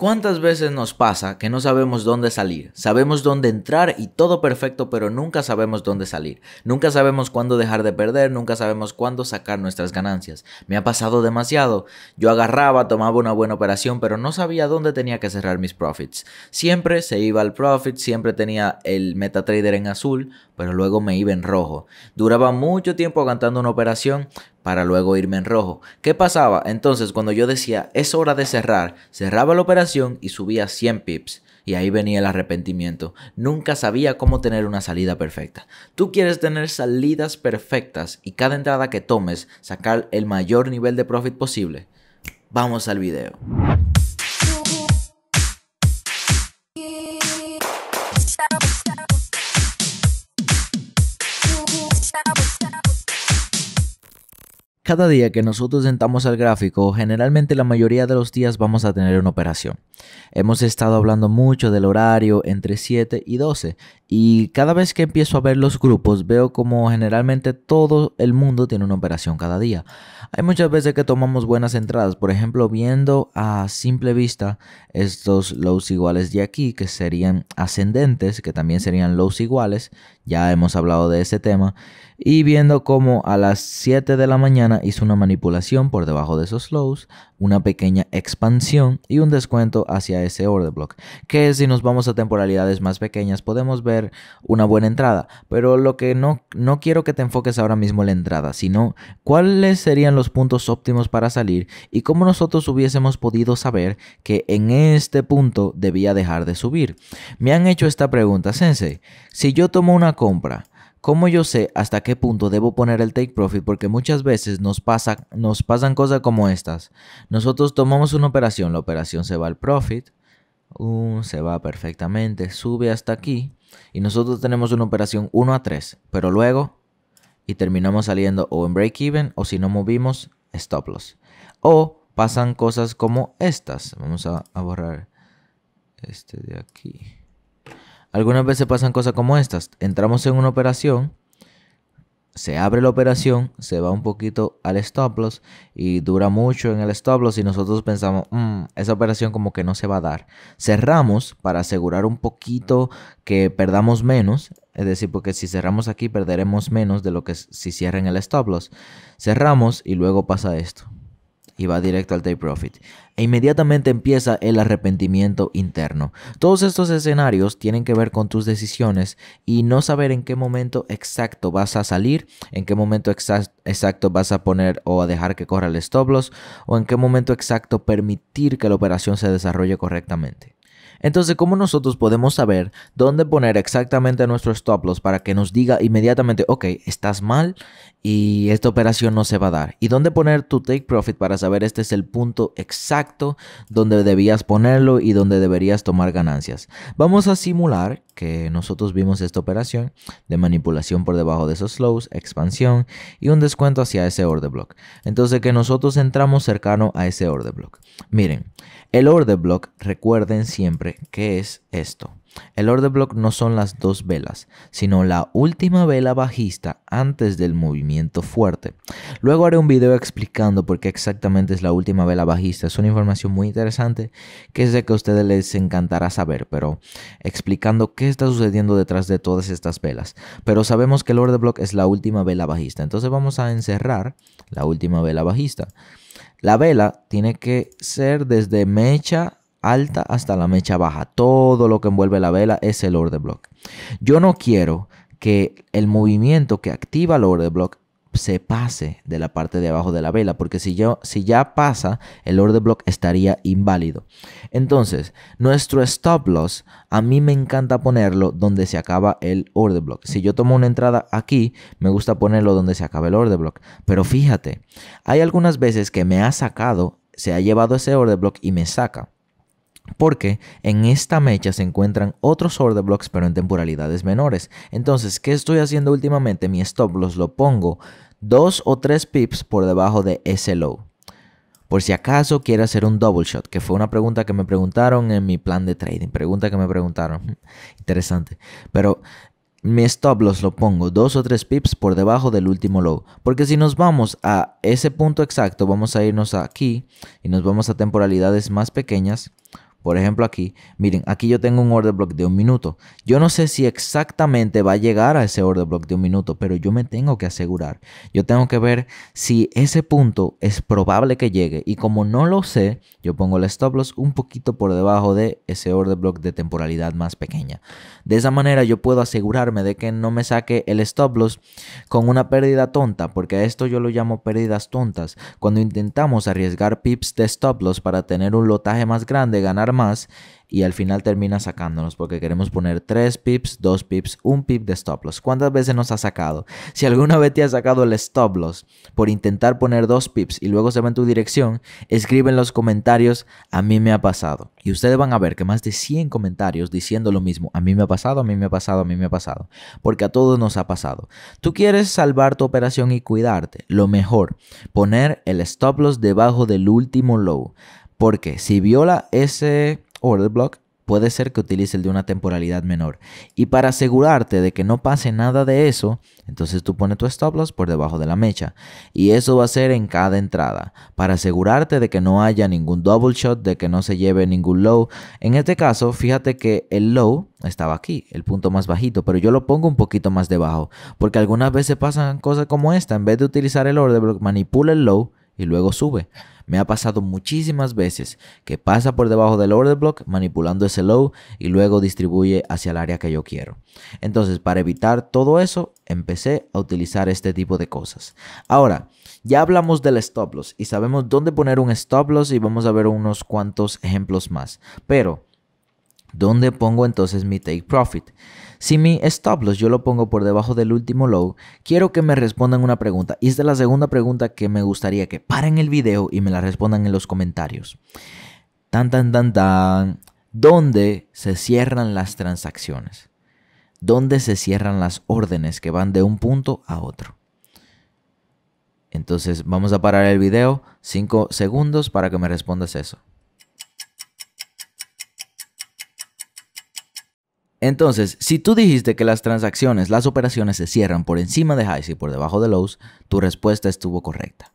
¿Cuántas veces nos pasa que no sabemos dónde salir? Sabemos dónde entrar y todo perfecto, pero nunca sabemos dónde salir. Nunca sabemos cuándo dejar de perder, nunca sabemos cuándo sacar nuestras ganancias. Me ha pasado demasiado. Yo agarraba, tomaba una buena operación, pero no sabía dónde tenía que cerrar mis profits. Siempre se iba al profit, siempre tenía el MetaTrader en azul, pero luego me iba en rojo. Duraba mucho tiempo aguantando una operación, para luego irme en rojo. ¿Qué pasaba? Entonces cuando yo decía es hora de cerrar, cerraba la operación y subía 100 pips. Y ahí venía el arrepentimiento. Nunca sabía cómo tener una salida perfecta. Tú quieres tener salidas perfectas y cada entrada que tomes sacar el mayor nivel de profit posible. Vamos al video. Cada día que nosotros sentamos al gráfico, generalmente la mayoría de los días vamos a tener una operación. Hemos estado hablando mucho del horario entre 7 y 12 y cada vez que empiezo a ver los grupos, veo como generalmente todo el mundo tiene una operación cada día. Hay muchas veces que tomamos buenas entradas, por ejemplo, viendo a simple vista estos lows iguales de aquí, que serían ascendentes, que también serían lows iguales, ya hemos hablado de ese tema, y viendo cómo a las 7 de la mañana hizo una manipulación por debajo de esos lows, una pequeña expansión y un descuento hacia ese order block, que si nos vamos a temporalidades más pequeñas podemos ver una buena entrada, pero lo que no, no quiero que te enfoques ahora mismo en la entrada, sino cuáles serían los puntos óptimos para salir y cómo nosotros hubiésemos podido saber que en este punto debía dejar de subir. Me han hecho esta pregunta, Sensei, si yo tomo una compra, ¿Cómo yo sé hasta qué punto debo poner el take profit? Porque muchas veces nos, nos pasan cosas como estas. Nosotros tomamos una operación, la operación se va al profit, uh, se va perfectamente, sube hasta aquí y nosotros tenemos una operación 1 a 3, pero luego y terminamos saliendo o en break even o si no movimos, stop loss. O pasan cosas como estas. Vamos a borrar este de aquí. Algunas veces pasan cosas como estas. Entramos en una operación, se abre la operación, se va un poquito al stop loss y dura mucho en el stop loss y nosotros pensamos, mm, esa operación como que no se va a dar. Cerramos para asegurar un poquito que perdamos menos, es decir, porque si cerramos aquí perderemos menos de lo que si cierra en el stop loss. Cerramos y luego pasa esto y va directo al take profit. E inmediatamente empieza el arrepentimiento interno. Todos estos escenarios tienen que ver con tus decisiones y no saber en qué momento exacto vas a salir, en qué momento exacto vas a poner o a dejar que corra el stop loss o en qué momento exacto permitir que la operación se desarrolle correctamente. Entonces, ¿cómo nosotros podemos saber dónde poner exactamente nuestro stop loss para que nos diga inmediatamente, ok, estás mal y esta operación no se va a dar. ¿Y dónde poner tu take profit para saber este es el punto exacto donde debías ponerlo y donde deberías tomar ganancias? Vamos a simular que nosotros vimos esta operación de manipulación por debajo de esos lows, expansión y un descuento hacia ese order block. Entonces que nosotros entramos cercano a ese order block. Miren, el order block recuerden siempre que es esto. El order block no son las dos velas, sino la última vela bajista antes del movimiento fuerte. Luego haré un video explicando por qué exactamente es la última vela bajista. Es una información muy interesante que sé que a ustedes les encantará saber, pero explicando qué está sucediendo detrás de todas estas velas. Pero sabemos que el order block es la última vela bajista. Entonces vamos a encerrar la última vela bajista. La vela tiene que ser desde mecha alta hasta la mecha baja. Todo lo que envuelve la vela es el order block. Yo no quiero que el movimiento que activa el order block se pase de la parte de abajo de la vela, porque si, yo, si ya pasa, el order block estaría inválido. Entonces, nuestro stop loss, a mí me encanta ponerlo donde se acaba el order block. Si yo tomo una entrada aquí, me gusta ponerlo donde se acaba el order block. Pero fíjate, hay algunas veces que me ha sacado, se ha llevado ese order block y me saca porque en esta mecha se encuentran otros order blocks pero en temporalidades menores. Entonces, ¿qué estoy haciendo últimamente? Mi stop loss lo pongo dos o tres pips por debajo de ese low. Por si acaso quiere hacer un double shot, que fue una pregunta que me preguntaron en mi plan de trading. Pregunta que me preguntaron. Interesante. Pero mi stop loss lo pongo dos o tres pips por debajo del último low. Porque si nos vamos a ese punto exacto, vamos a irnos aquí y nos vamos a temporalidades más pequeñas por ejemplo aquí, miren, aquí yo tengo un order block de un minuto. Yo no sé si exactamente va a llegar a ese order block de un minuto, pero yo me tengo que asegurar. Yo tengo que ver si ese punto es probable que llegue. Y como no lo sé, yo pongo el stop loss un poquito por debajo de ese order block de temporalidad más pequeña. De esa manera yo puedo asegurarme de que no me saque el stop loss con una pérdida tonta, porque a esto yo lo llamo pérdidas tontas. Cuando intentamos arriesgar pips de stop loss para tener un lotaje más grande, ganar más y al final termina sacándonos porque queremos poner 3 pips, 2 pips, 1 pip de stop loss. ¿Cuántas veces nos ha sacado? Si alguna vez te ha sacado el stop loss por intentar poner 2 pips y luego se va en tu dirección, escribe en los comentarios, a mí me ha pasado. Y ustedes van a ver que más de 100 comentarios diciendo lo mismo, a mí me ha pasado, a mí me ha pasado, a mí me ha pasado, porque a todos nos ha pasado. Tú quieres salvar tu operación y cuidarte. Lo mejor, poner el stop loss debajo del último low. Porque si viola ese order block, puede ser que utilice el de una temporalidad menor. Y para asegurarte de que no pase nada de eso, entonces tú pones tu stop loss por debajo de la mecha. Y eso va a ser en cada entrada, para asegurarte de que no haya ningún double shot, de que no se lleve ningún low. En este caso, fíjate que el low estaba aquí, el punto más bajito, pero yo lo pongo un poquito más debajo, porque algunas veces pasan cosas como esta, en vez de utilizar el order block, manipula el low y luego sube. Me ha pasado muchísimas veces que pasa por debajo del order block manipulando ese low y luego distribuye hacia el área que yo quiero. Entonces, para evitar todo eso, empecé a utilizar este tipo de cosas. Ahora, ya hablamos del stop loss y sabemos dónde poner un stop loss y vamos a ver unos cuantos ejemplos más. Pero, ¿dónde pongo entonces mi take profit? Si mi stop loss yo lo pongo por debajo del último low, quiero que me respondan una pregunta. Y esta es la segunda pregunta que me gustaría que paren el video y me la respondan en los comentarios. Tan, tan, tan, tan. ¿Dónde se cierran las transacciones? ¿Dónde se cierran las órdenes que van de un punto a otro? Entonces vamos a parar el video 5 segundos para que me respondas eso. Entonces, si tú dijiste que las transacciones, las operaciones se cierran por encima de highs y por debajo de lows, tu respuesta estuvo correcta.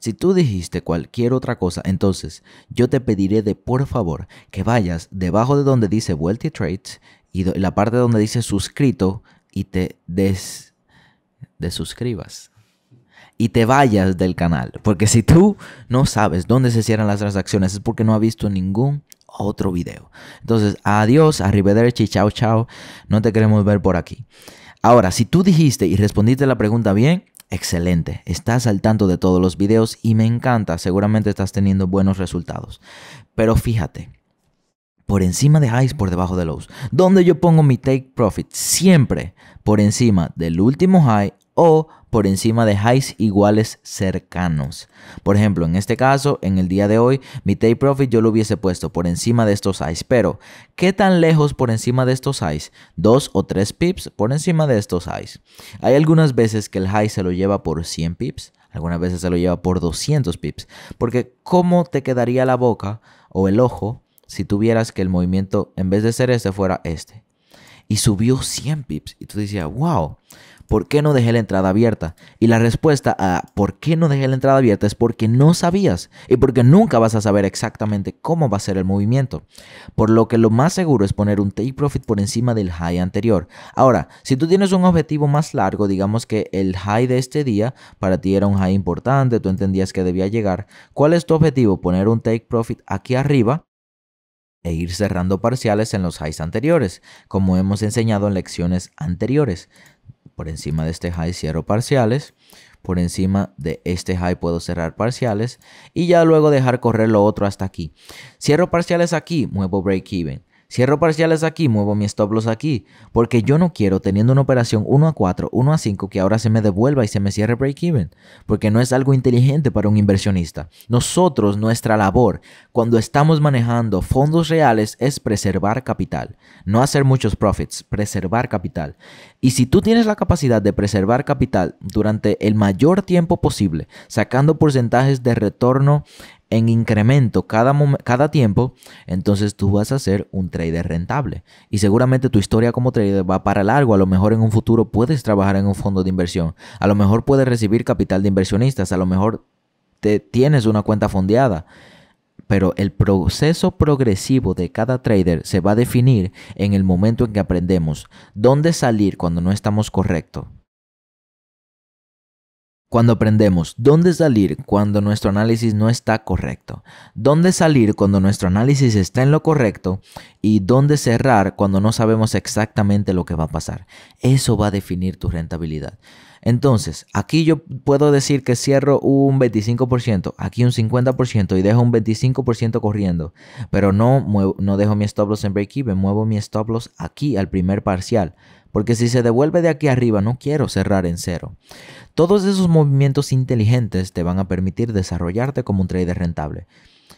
Si tú dijiste cualquier otra cosa, entonces yo te pediré de por favor que vayas debajo de donde dice Wealthy Trades y la parte donde dice suscrito y te des desuscribas. Y te vayas del canal. Porque si tú no sabes dónde se cierran las transacciones es porque no has visto ningún otro video. Entonces, adiós, arrivederci, chao, chao. No te queremos ver por aquí. Ahora, si tú dijiste y respondiste la pregunta bien, excelente. Estás al tanto de todos los videos y me encanta. Seguramente estás teniendo buenos resultados. Pero fíjate, por encima de highs, por debajo de lows. Donde yo pongo mi take profit siempre por encima del último high o por encima de highs iguales cercanos. Por ejemplo, en este caso, en el día de hoy, mi take profit yo lo hubiese puesto por encima de estos highs, pero ¿qué tan lejos por encima de estos highs? Dos o tres pips por encima de estos highs. Hay algunas veces que el high se lo lleva por 100 pips, algunas veces se lo lleva por 200 pips, porque ¿cómo te quedaría la boca o el ojo si tuvieras que el movimiento en vez de ser este fuera este? Y subió 100 pips y tú decías, wow, ¿por qué no dejé la entrada abierta? Y la respuesta a ¿por qué no dejé la entrada abierta? es porque no sabías y porque nunca vas a saber exactamente cómo va a ser el movimiento. Por lo que lo más seguro es poner un take profit por encima del high anterior. Ahora, si tú tienes un objetivo más largo, digamos que el high de este día para ti era un high importante, tú entendías que debía llegar, ¿cuál es tu objetivo? Poner un take profit aquí arriba e ir cerrando parciales en los highs anteriores, como hemos enseñado en lecciones anteriores. Por encima de este high cierro parciales. Por encima de este high puedo cerrar parciales. Y ya luego dejar correr lo otro hasta aquí. Cierro parciales aquí, muevo break even. Cierro parciales aquí, muevo mi stop loss aquí, porque yo no quiero teniendo una operación 1 a 4, 1 a 5 que ahora se me devuelva y se me cierre break even, porque no es algo inteligente para un inversionista. Nosotros, nuestra labor cuando estamos manejando fondos reales es preservar capital, no hacer muchos profits, preservar capital. Y si tú tienes la capacidad de preservar capital durante el mayor tiempo posible, sacando porcentajes de retorno en incremento cada, cada tiempo, entonces tú vas a ser un trader rentable. Y seguramente tu historia como trader va para largo. A lo mejor en un futuro puedes trabajar en un fondo de inversión. A lo mejor puedes recibir capital de inversionistas. A lo mejor te tienes una cuenta fondeada. Pero el proceso progresivo de cada trader se va a definir en el momento en que aprendemos dónde salir cuando no estamos correctos cuando aprendemos dónde salir cuando nuestro análisis no está correcto, dónde salir cuando nuestro análisis está en lo correcto y dónde cerrar cuando no sabemos exactamente lo que va a pasar. Eso va a definir tu rentabilidad. Entonces, aquí yo puedo decir que cierro un 25%, aquí un 50% y dejo un 25% corriendo, pero no, no dejo mi stop loss en break-even, muevo mi stop loss aquí al primer parcial. Porque si se devuelve de aquí arriba, no quiero cerrar en cero. Todos esos movimientos inteligentes te van a permitir desarrollarte como un trader rentable.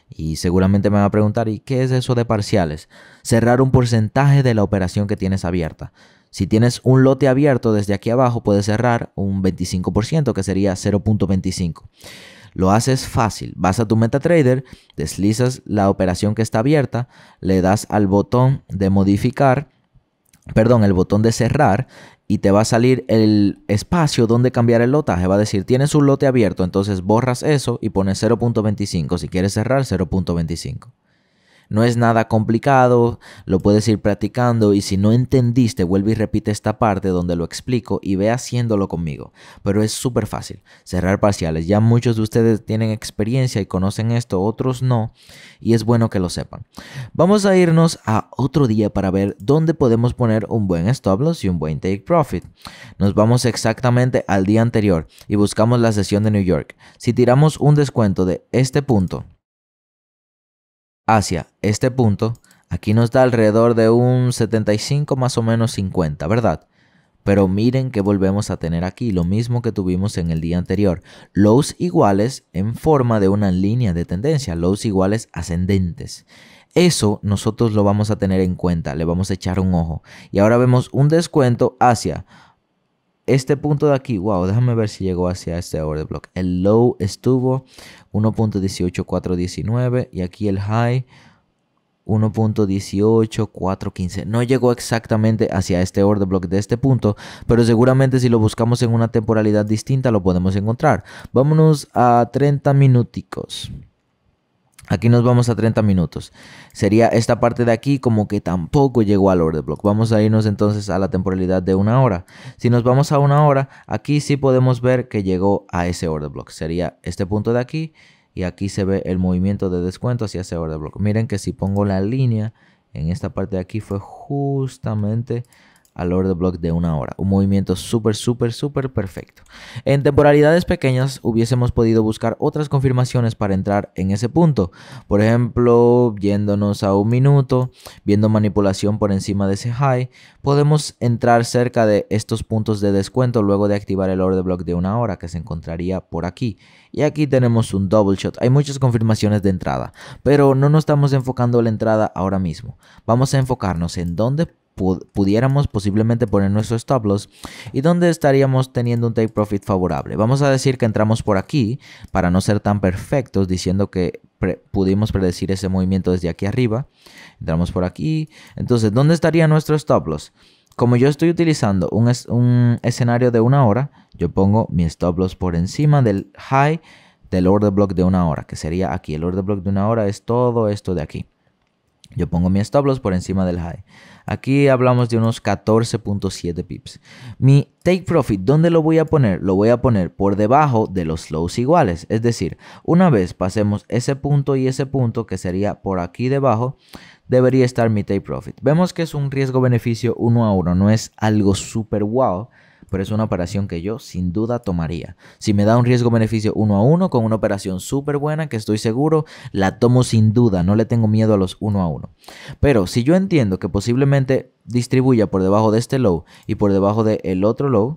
Y seguramente me van a preguntar, ¿y qué es eso de parciales? Cerrar un porcentaje de la operación que tienes abierta. Si tienes un lote abierto desde aquí abajo, puedes cerrar un 25%, que sería 0.25. Lo haces fácil. Vas a tu MetaTrader, deslizas la operación que está abierta, le das al botón de modificar, perdón, el botón de cerrar y te va a salir el espacio donde cambiar el lotaje. Va a decir, tienes un lote abierto, entonces borras eso y pones 0.25. Si quieres cerrar, 0.25. No es nada complicado, lo puedes ir practicando y si no entendiste, vuelve y repite esta parte donde lo explico y ve haciéndolo conmigo. Pero es súper fácil cerrar parciales. Ya muchos de ustedes tienen experiencia y conocen esto, otros no, y es bueno que lo sepan. Vamos a irnos a otro día para ver dónde podemos poner un buen stop loss y un buen take profit. Nos vamos exactamente al día anterior y buscamos la sesión de New York. Si tiramos un descuento de este punto, hacia este punto, aquí nos da alrededor de un 75 más o menos 50, ¿verdad? Pero miren que volvemos a tener aquí lo mismo que tuvimos en el día anterior. Lows iguales en forma de una línea de tendencia, lows iguales ascendentes. Eso nosotros lo vamos a tener en cuenta, le vamos a echar un ojo. Y ahora vemos un descuento hacia este punto de aquí, wow, déjame ver si llegó hacia este order block. El low estuvo 1.18419 y aquí el high 1.18415. No llegó exactamente hacia este order block de este punto, pero seguramente si lo buscamos en una temporalidad distinta lo podemos encontrar. Vámonos a 30 minuticos. Aquí nos vamos a 30 minutos. Sería esta parte de aquí como que tampoco llegó al order block. Vamos a irnos entonces a la temporalidad de una hora. Si nos vamos a una hora, aquí sí podemos ver que llegó a ese order block. Sería este punto de aquí y aquí se ve el movimiento de descuento hacia ese order block. Miren que si pongo la línea en esta parte de aquí fue justamente al order block de una hora. Un movimiento súper, súper, súper perfecto. En temporalidades pequeñas hubiésemos podido buscar otras confirmaciones para entrar en ese punto. Por ejemplo, yéndonos a un minuto, viendo manipulación por encima de ese high, podemos entrar cerca de estos puntos de descuento luego de activar el order block de una hora que se encontraría por aquí. Y aquí tenemos un double shot. Hay muchas confirmaciones de entrada, pero no nos estamos enfocando en la entrada ahora mismo. Vamos a enfocarnos en dónde pudiéramos posiblemente poner nuestro stop loss y dónde estaríamos teniendo un take profit favorable. Vamos a decir que entramos por aquí para no ser tan perfectos diciendo que pudimos predecir ese movimiento desde aquí arriba. Entramos por aquí. Entonces, ¿dónde estaría nuestro stop loss? Como yo estoy utilizando un, un escenario de una hora, yo pongo mi stop loss por encima del high del order block de una hora, que sería aquí. El order block de una hora es todo esto de aquí. Yo pongo mi stop loss por encima del high. Aquí hablamos de unos 14.7 pips. Mi take profit, ¿dónde lo voy a poner? Lo voy a poner por debajo de los lows iguales. Es decir, una vez pasemos ese punto y ese punto, que sería por aquí debajo, debería estar mi take profit. Vemos que es un riesgo-beneficio uno a uno. No es algo super wow pero es una operación que yo sin duda tomaría. Si me da un riesgo-beneficio uno a uno con una operación súper buena que estoy seguro, la tomo sin duda, no le tengo miedo a los uno a uno. Pero si yo entiendo que posiblemente distribuya por debajo de este low y por debajo del el otro low,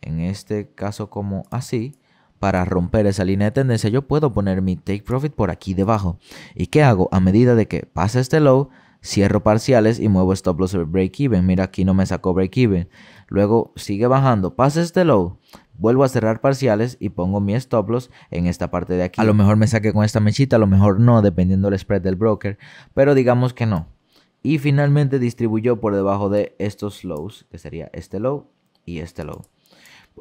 en este caso como así, para romper esa línea de tendencia, yo puedo poner mi take profit por aquí debajo. ¿Y qué hago? A medida de que pasa este low, cierro parciales y muevo stop loss break even. Mira, aquí no me sacó break even. Luego sigue bajando, pasa este low, vuelvo a cerrar parciales y pongo mi stop loss en esta parte de aquí. A lo mejor me saque con esta mechita, a lo mejor no, dependiendo del spread del broker, pero digamos que no. Y finalmente distribuyó por debajo de estos lows, que sería este low y este low.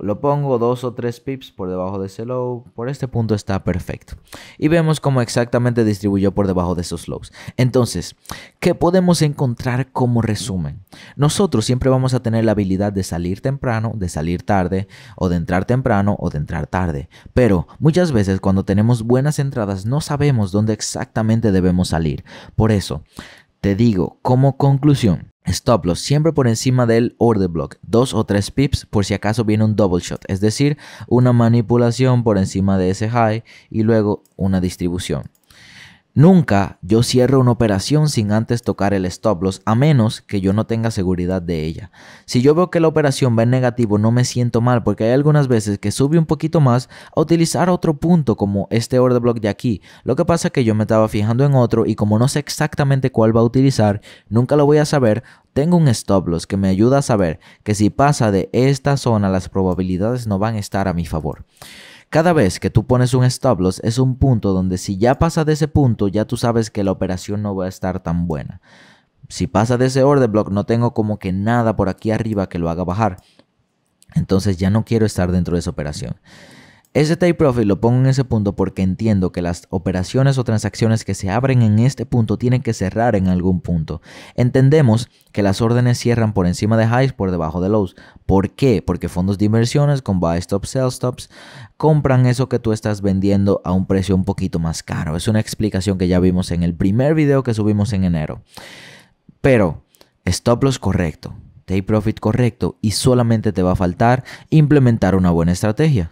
Lo pongo dos o tres pips por debajo de ese low. Por este punto está perfecto. Y vemos cómo exactamente distribuyó por debajo de esos lows. Entonces, ¿qué podemos encontrar como resumen? Nosotros siempre vamos a tener la habilidad de salir temprano, de salir tarde, o de entrar temprano, o de entrar tarde. Pero muchas veces cuando tenemos buenas entradas no sabemos dónde exactamente debemos salir. Por eso, te digo, como conclusión, Stop loss siempre por encima del order block, dos o tres pips por si acaso viene un double shot, es decir, una manipulación por encima de ese high y luego una distribución. Nunca yo cierro una operación sin antes tocar el stop loss, a menos que yo no tenga seguridad de ella. Si yo veo que la operación va en negativo, no me siento mal, porque hay algunas veces que sube un poquito más a utilizar otro punto, como este order block de aquí. Lo que pasa es que yo me estaba fijando en otro y como no sé exactamente cuál va a utilizar, nunca lo voy a saber. Tengo un stop loss que me ayuda a saber que si pasa de esta zona, las probabilidades no van a estar a mi favor. Cada vez que tú pones un stop loss es un punto donde si ya pasa de ese punto, ya tú sabes que la operación no va a estar tan buena. Si pasa de ese order block, no tengo como que nada por aquí arriba que lo haga bajar. Entonces ya no quiero estar dentro de esa operación. Ese take profit lo pongo en ese punto porque entiendo que las operaciones o transacciones que se abren en este punto tienen que cerrar en algún punto. Entendemos que las órdenes cierran por encima de highs, por debajo de lows. ¿Por qué? Porque fondos de inversiones con buy stops, sell stops compran eso que tú estás vendiendo a un precio un poquito más caro. Es una explicación que ya vimos en el primer video que subimos en enero. Pero stop loss correcto, take profit correcto y solamente te va a faltar implementar una buena estrategia.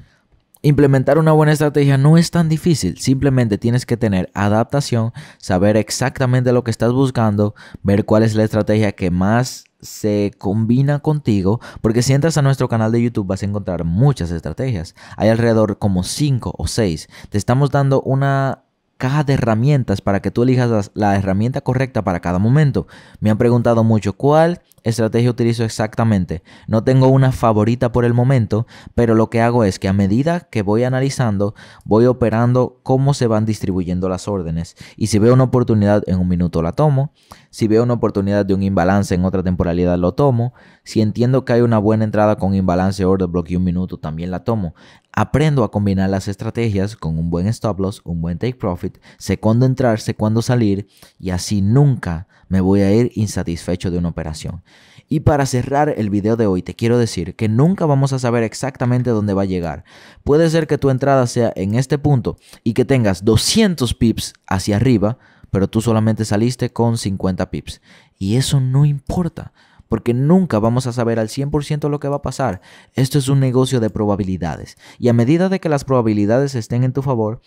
Implementar una buena estrategia no es tan difícil, simplemente tienes que tener adaptación, saber exactamente lo que estás buscando, ver cuál es la estrategia que más se combina contigo, porque si entras a nuestro canal de YouTube vas a encontrar muchas estrategias, hay alrededor como 5 o 6, te estamos dando una Caja de herramientas para que tú elijas la herramienta correcta para cada momento. Me han preguntado mucho cuál estrategia utilizo exactamente. No tengo una favorita por el momento, pero lo que hago es que a medida que voy analizando, voy operando cómo se van distribuyendo las órdenes. Y si veo una oportunidad en un minuto la tomo, si veo una oportunidad de un imbalance en otra temporalidad lo tomo, si entiendo que hay una buena entrada con imbalance order block y un minuto, también la tomo. Aprendo a combinar las estrategias con un buen stop loss, un buen take profit, sé cuándo entrar, sé cuándo salir y así nunca me voy a ir insatisfecho de una operación. Y para cerrar el video de hoy, te quiero decir que nunca vamos a saber exactamente dónde va a llegar. Puede ser que tu entrada sea en este punto y que tengas 200 pips hacia arriba, pero tú solamente saliste con 50 pips. Y eso no importa, porque nunca vamos a saber al 100% lo que va a pasar. Esto es un negocio de probabilidades y a medida de que las probabilidades estén en tu favor,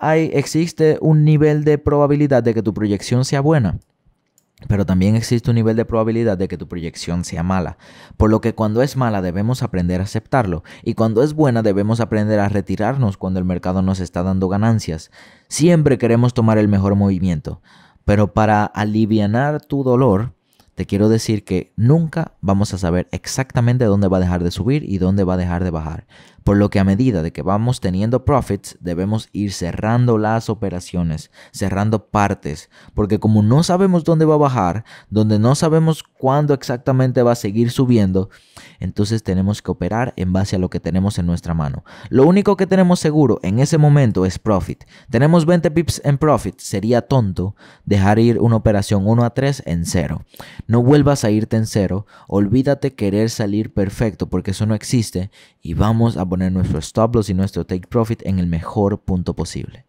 hay, existe un nivel de probabilidad de que tu proyección sea buena. Pero también existe un nivel de probabilidad de que tu proyección sea mala, por lo que cuando es mala debemos aprender a aceptarlo y cuando es buena debemos aprender a retirarnos cuando el mercado nos está dando ganancias. Siempre queremos tomar el mejor movimiento, pero para aliviar tu dolor te quiero decir que nunca vamos a saber exactamente dónde va a dejar de subir y dónde va a dejar de bajar por lo que a medida de que vamos teniendo profits debemos ir cerrando las operaciones, cerrando partes, porque como no sabemos dónde va a bajar, donde no sabemos cuándo exactamente va a seguir subiendo, entonces tenemos que operar en base a lo que tenemos en nuestra mano. Lo único que tenemos seguro en ese momento es profit. Tenemos 20 pips en profit, sería tonto dejar ir una operación 1 a 3 en cero. No vuelvas a irte en cero, olvídate querer salir perfecto porque eso no existe y vamos a volver poner nuestro stop loss y nuestro take profit en el mejor punto posible.